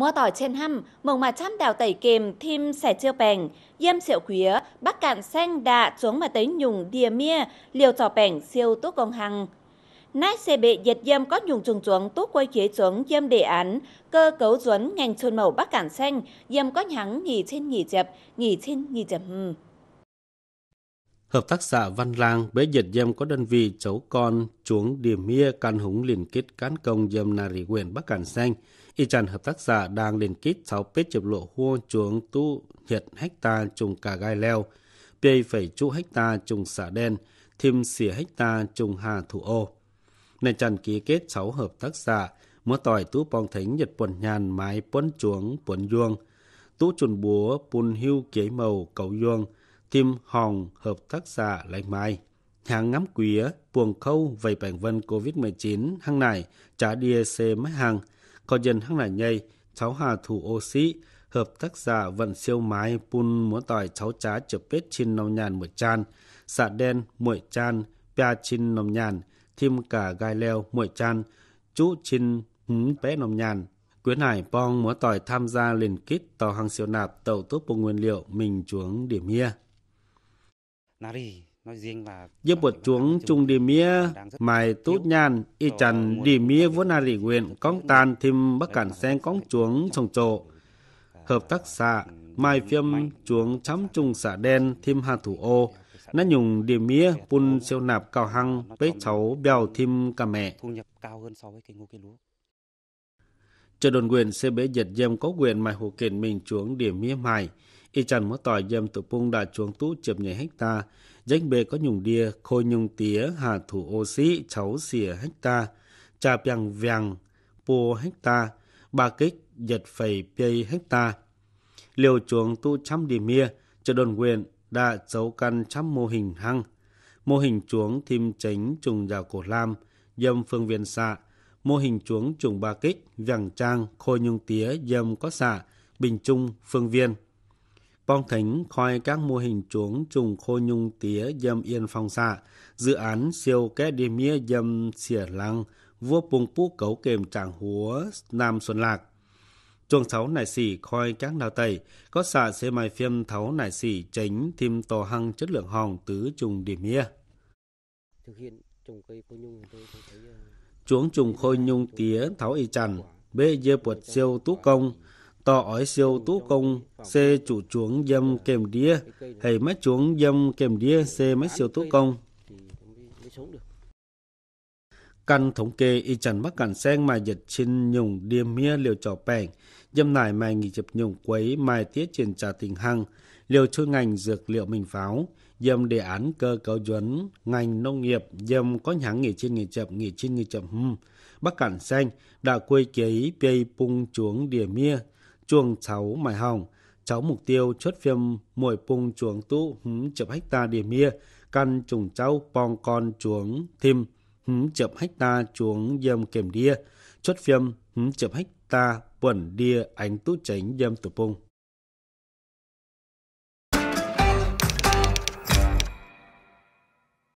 Mua tỏi trên hâm mồng mà chăm đào tẩy kềm, thêm sẻ chưa bèng, yêm xẹo quía, bắc cạn xanh đạ, xuống mà tới nhùng đìa mía liều trò bèng siêu tốt công hằng. Nái xe bệ dệt dâm có nhùng trùng xuống tốt quay chế xuống dâm đề án, cơ cấu duấn ngành trôn màu bắc cạn xanh, dâm có nhắng nghỉ trên nghỉ chập, nghỉ trên nghỉ chập. Hợp tác xã Văn Lang bế dệt dâm có đơn vị cháu con chuống điểm mía can húng liên kết cán công dâm nà rì quyền Bắc Cản Xanh. Y chàn hợp tác xã đang liên kết sáu pết chụp lộ hua chuống tu hiện hecta trùng cà gai leo, bê phẩy chú hecta trùng xả đen, thêm xỉa hecta trùng hà thủ ô. Này chàn ký kết sáu hợp tác xã, mua tỏi tu bong thánh nhật quần nhàn mái quân chuống quần duông, tu chuẩn búa bùn hưu kế màu cầu duông, Tim Hòn, Hợp tác giả Lanh Mai. Hàng ngắm quía, buồng khâu về bản vân COVID-19 hăng này trả DEC máy hàng, có dân hăng này nhây, cháu hà thủ oxy, hợp tác giả vận siêu mái pun múa tỏi cháu trá chụp bếp trên nông nhàn một chan, xạ đen muội chan, pia trên nông nhàn, thêm cả gai leo muội chan, chú trên hứng bé nông nhàn, Quyến này bong múa tỏi tham gia liền kít tàu hàng siêu nạp tàu tốt bộ nguyên liệu mình chuống điểm hia. Dân bột chuống chung đi mía, mài tốt nhàn y chẳng đi mía vốn nari quyền con tàn thêm bắc cản sen con chuống trồng trộ. Hợp tác xã, mai phim chuống chấm chung xã đen thêm hà thủ ô, nó nhùng đi mía pun siêu nạp cao hăng, bế cháu bèo thêm cả mẹ. Chờ đồn quyền sẽ bế giật dèm có quyền mài hồ kiện mình chuống điểm mía mài y chăn mất tỏi dâm tụ pung đã chuông tú chập nhảy hecta dánh bề có nhung đia khôi nhung tía hà thủ ô sĩ cháu xìa hecta cha piang viang pô hecta ba kích giật phẩy pây hecta liều chuông tu trăm đi mía chợ đồn quyền đã dấu căn trăm mô hình hăng mô hình chuống thim chánh trùng già cổ lam dâm phương viên xạ mô hình chuống trùng ba kích vàng trang khôi nhung tía dâm có xạ bình trung phương viên Pong Thính coi các mô hình chuống trùng khô nhung tía dâm yên phong xạ, dự án siêu kế đi mía dâm xỉa lăng, vua bùng phú cấu kềm trạng húa Nam Xuân Lạc. Chuồng sáu nải xỉ khoi các nào tẩy, có xạ xe mai phim tháo nải xỉ tránh thêm tò hăng chất lượng hồng tứ trùng điểm mía. Thực hiện trồng cây khô nhung tôi thấy... Ờ, chuống trùng khôi nhung tía tháo y chằn, bê dê bột siêu tú công, to ói siêu tú công xe chủ chuống dâm kèm đĩa hay mắt chuống dâm kèm đĩa xe mắt siêu tú công căn thống kê y chẳng mắc cản sen mà giật trên nhung điềm mía liều trò bèn dâm nải mài nghỉ chập nhung quấy mài tiết trên trà tình hăng liều chơi ngành dược liệu mình pháo dâm đề án cơ cấu duấn ngành nông nghiệp dâm có nhãn nghỉ trên nghỉ chậm nghỉ trên nghỉ chậm hum bắc cản xanh đã quê kế pây pung chuống địa mía chuồng cháu mài hỏng cháu mục tiêu chốt phim mùi bung chuồng tu hứng chập ta điểm mia căn trùng cháu bong con chuồng thêm hứng chập ta chuồng dâm kèm đia chốt phim hứng chập ta quẩn đia ánh tú tránh dâm tụ bung